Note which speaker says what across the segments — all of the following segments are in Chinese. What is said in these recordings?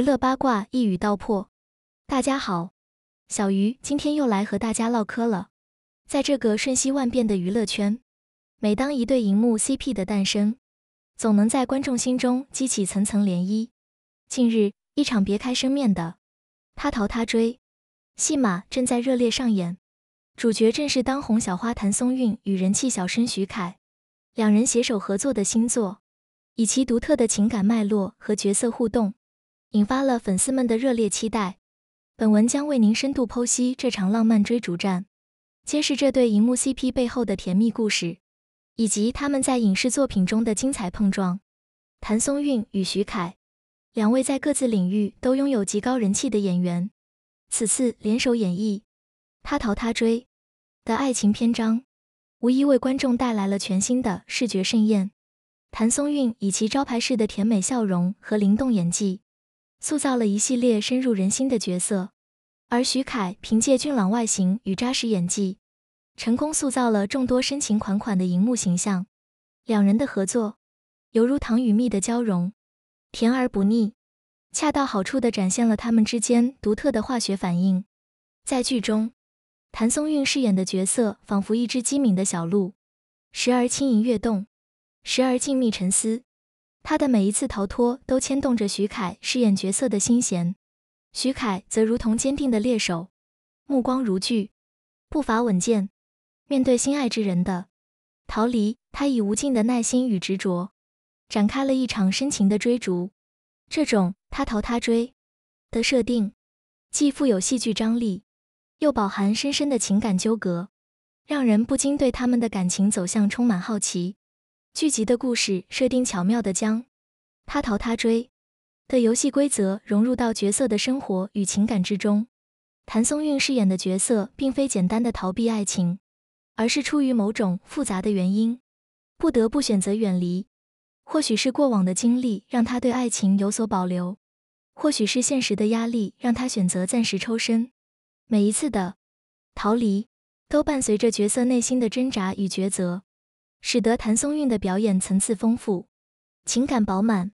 Speaker 1: 娱乐八卦一语道破。大家好，小鱼今天又来和大家唠嗑了。在这个瞬息万变的娱乐圈，每当一对荧幕 CP 的诞生，总能在观众心中激起层层涟漪。近日，一场别开生面的“他逃他追”戏码正在热烈上演，主角正是当红小花谭松韵与人气小生许凯，两人携手合作的新作，以其独特的情感脉络和角色互动。引发了粉丝们的热烈期待。本文将为您深度剖析这场浪漫追逐战，揭示这对荧幕 CP 背后的甜蜜故事，以及他们在影视作品中的精彩碰撞。谭松韵与徐凯，两位在各自领域都拥有极高人气的演员，此次联手演绎“他逃他追”的爱情篇章，无疑为观众带来了全新的视觉盛宴。谭松韵以其招牌式的甜美笑容和灵动演技。塑造了一系列深入人心的角色，而徐凯凭借俊朗外形与扎实演技，成功塑造了众多深情款款的荧幕形象。两人的合作犹如糖与蜜的交融，甜而不腻，恰到好处地展现了他们之间独特的化学反应。在剧中，谭松韵饰演的角色仿佛一只机敏的小鹿，时而轻盈跃动，时而静谧沉思。他的每一次逃脱都牵动着徐凯饰演角色的心弦，徐凯则如同坚定的猎手，目光如炬，步伐稳健。面对心爱之人的逃离，他以无尽的耐心与执着，展开了一场深情的追逐。这种他逃他追的设定，既富有戏剧张力，又饱含深深的情感纠葛，让人不禁对他们的感情走向充满好奇。剧集的故事设定巧妙的将“他逃他追”的游戏规则融入到角色的生活与情感之中。谭松韵饰演的角色并非简单的逃避爱情，而是出于某种复杂的原因，不得不选择远离。或许是过往的经历让他对爱情有所保留，或许是现实的压力让他选择暂时抽身。每一次的逃离，都伴随着角色内心的挣扎与抉择。使得谭松韵的表演层次丰富，情感饱满；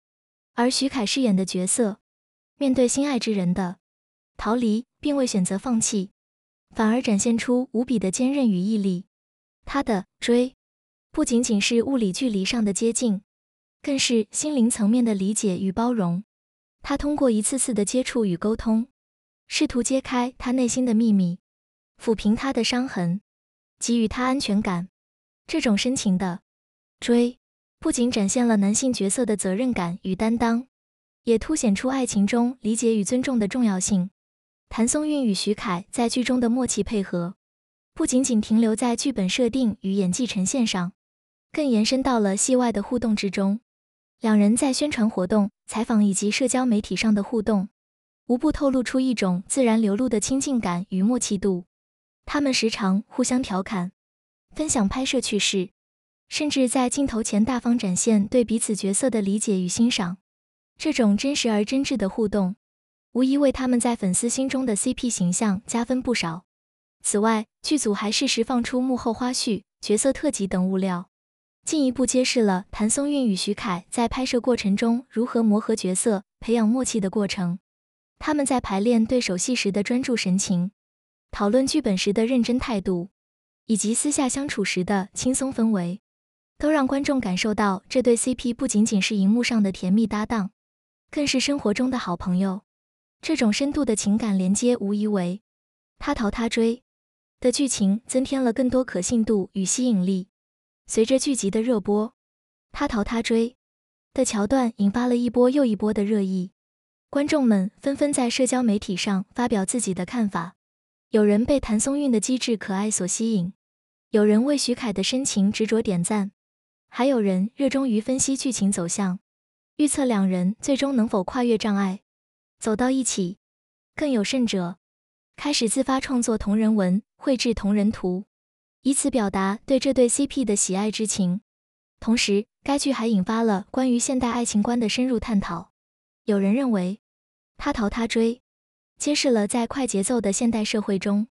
Speaker 1: 而徐凯饰演的角色面对心爱之人的逃离，并未选择放弃，反而展现出无比的坚韧与毅力。他的追不仅仅是物理距离上的接近，更是心灵层面的理解与包容。他通过一次次的接触与沟通，试图揭开他内心的秘密，抚平他的伤痕，给予他安全感。这种深情的追，不仅展现了男性角色的责任感与担当，也凸显出爱情中理解与尊重的重要性。谭松韵与徐凯在剧中的默契配合，不仅仅停留在剧本设定与演技呈现上，更延伸到了戏外的互动之中。两人在宣传活动、采访以及社交媒体上的互动，无不透露出一种自然流露的亲近感与默契度。他们时常互相调侃。分享拍摄趣事，甚至在镜头前大方展现对彼此角色的理解与欣赏。这种真实而真挚的互动，无疑为他们在粉丝心中的 CP 形象加分不少。此外，剧组还适时放出幕后花絮、角色特辑等物料，进一步揭示了谭松韵与徐凯在拍摄过程中如何磨合角色、培养默契的过程。他们在排练对手戏时的专注神情，讨论剧本时的认真态度。以及私下相处时的轻松氛围，都让观众感受到这对 CP 不仅仅是荧幕上的甜蜜搭档，更是生活中的好朋友。这种深度的情感连接无疑为《他逃他追》的剧情增添了更多可信度与吸引力。随着剧集的热播，《他逃他追》的桥段引发了一波又一波的热议，观众们纷纷在社交媒体上发表自己的看法。有人被谭松韵的机智可爱所吸引。有人为许凯的深情执着点赞，还有人热衷于分析剧情走向，预测两人最终能否跨越障碍走到一起。更有甚者，开始自发创作同人文，绘制同人图，以此表达对这对 CP 的喜爱之情。同时，该剧还引发了关于现代爱情观的深入探讨。有人认为，他逃他追，揭示了在快节奏的现代社会中。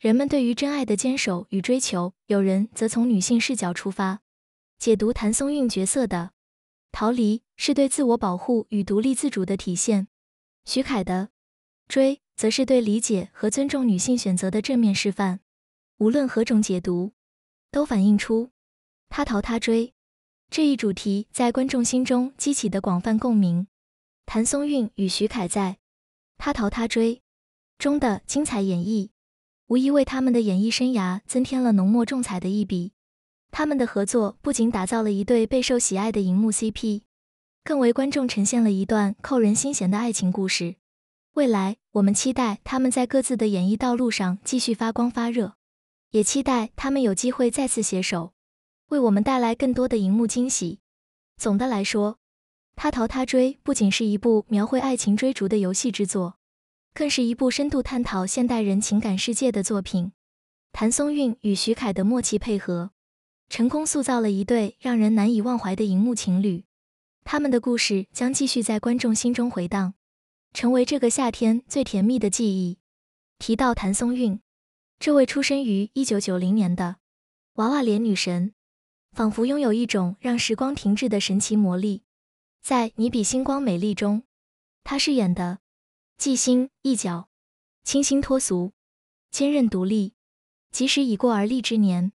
Speaker 1: 人们对于真爱的坚守与追求，有人则从女性视角出发，解读谭松韵角色的逃离是对自我保护与独立自主的体现；徐凯的追则是对理解和尊重女性选择的正面示范。无论何种解读，都反映出“他逃他追”这一主题在观众心中激起的广泛共鸣。谭松韵与徐凯在“他逃他追”中的精彩演绎。无疑为他们的演艺生涯增添了浓墨重彩的一笔。他们的合作不仅打造了一对备受喜爱的荧幕 CP，更为观众呈现了一段扣人心弦的爱情故事。未来，我们期待他们在各自的演艺道路上继续发光发热，也期待他们有机会再次携手，为我们带来更多的荧幕惊喜。总的来说，《他逃他追》不仅是一部描绘爱情追逐的游戏之作。更是一部深度探讨现代人情感世界的作品。谭松韵与徐凯的默契配合，成功塑造了一对让人难以忘怀的荧幕情侣。他们的故事将继续在观众心中回荡，成为这个夏天最甜蜜的记忆。提到谭松韵，这位出生于一九九零年的娃娃脸女神，仿佛拥有一种让时光停滞的神奇魔力。在《你比星光美丽》中，她饰演的记心一角清新脱俗、坚韧独立，即使已过而立之年，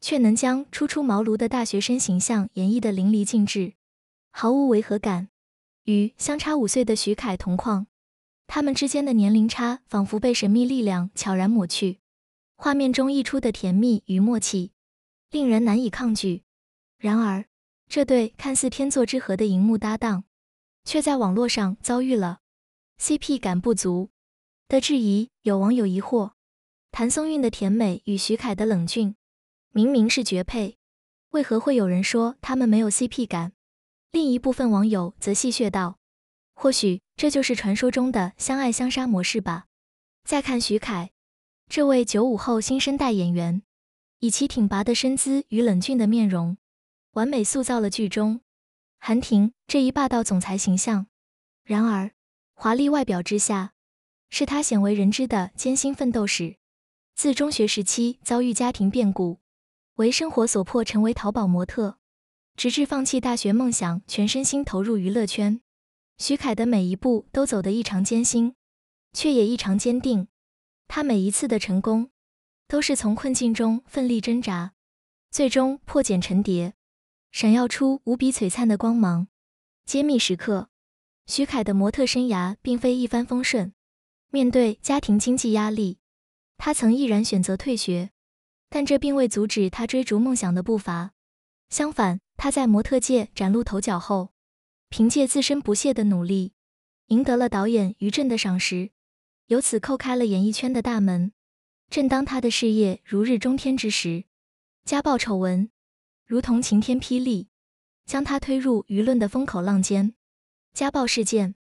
Speaker 1: 却能将初出茅庐的大学生形象演绎得淋漓尽致，毫无违和感。与相差五岁的徐凯同框，他们之间的年龄差仿佛被神秘力量悄然抹去，画面中溢出的甜蜜与默契令人难以抗拒。然而，这对看似天作之合的荧幕搭档，却在网络上遭遇了。CP 感不足的质疑，有网友疑惑：谭松韵的甜美与徐凯的冷峻明明是绝配，为何会有人说他们没有 CP 感？另一部分网友则戏谑道：“或许这就是传说中的相爱相杀模式吧。”再看徐凯，这位九五后新生代演员，以其挺拔的身姿与冷峻的面容，完美塑造了剧中韩婷这一霸道总裁形象。然而，华丽外表之下，是他鲜为人知的艰辛奋斗史。自中学时期遭遇家庭变故，为生活所迫，成为淘宝模特，直至放弃大学梦想，全身心投入娱乐圈。徐凯的每一步都走得异常艰辛，却也异常坚定。他每一次的成功，都是从困境中奋力挣扎，最终破茧成蝶，闪耀出无比璀璨的光芒。揭秘时刻。徐凯的模特生涯并非一帆风顺，面对家庭经济压力，他曾毅然选择退学，但这并未阻止他追逐梦想的步伐。相反，他在模特界崭露头角后，凭借自身不懈的努力，赢得了导演于震的赏识，由此叩开了演艺圈的大门。正当他的事业如日中天之时，家暴丑闻如同晴天霹雳，将他推入舆论的风口浪尖。家暴事件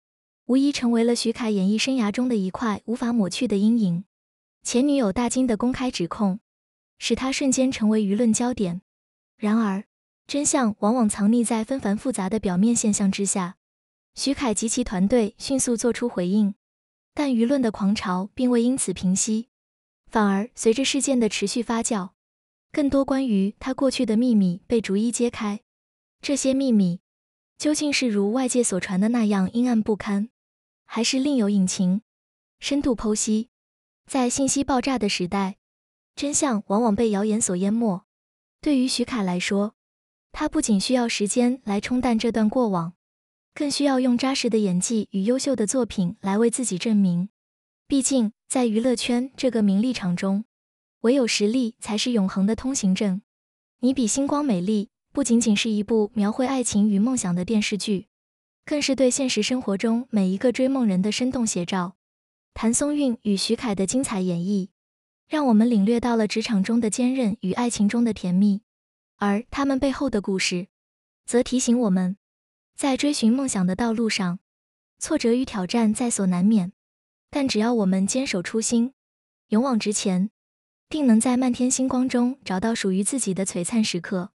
Speaker 1: 无疑成为了许凯演艺生涯中的一块无法抹去的阴影。前女友大金的公开指控使他瞬间成为舆论焦点。然而，真相往往藏匿在纷繁复杂的表面现象之下。许凯及其团队迅速做出回应，但舆论的狂潮并未因此平息，反而随着事件的持续发酵，更多关于他过去的秘密被逐一揭开。这些秘密。究竟是如外界所传的那样阴暗不堪，还是另有隐情？深度剖析，在信息爆炸的时代，真相往往被谣言所淹没。对于徐凯来说，他不仅需要时间来冲淡这段过往，更需要用扎实的演技与优秀的作品来为自己证明。毕竟，在娱乐圈这个名利场中，唯有实力才是永恒的通行证。你比星光美丽。不仅仅是一部描绘爱情与梦想的电视剧，更是对现实生活中每一个追梦人的生动写照。谭松韵与徐凯的精彩演绎，让我们领略到了职场中的坚韧与爱情中的甜蜜。而他们背后的故事，则提醒我们，在追寻梦想的道路上，挫折与挑战在所难免。但只要我们坚守初心，勇往直前，定能在漫天星光中找到属于自己的璀璨时刻。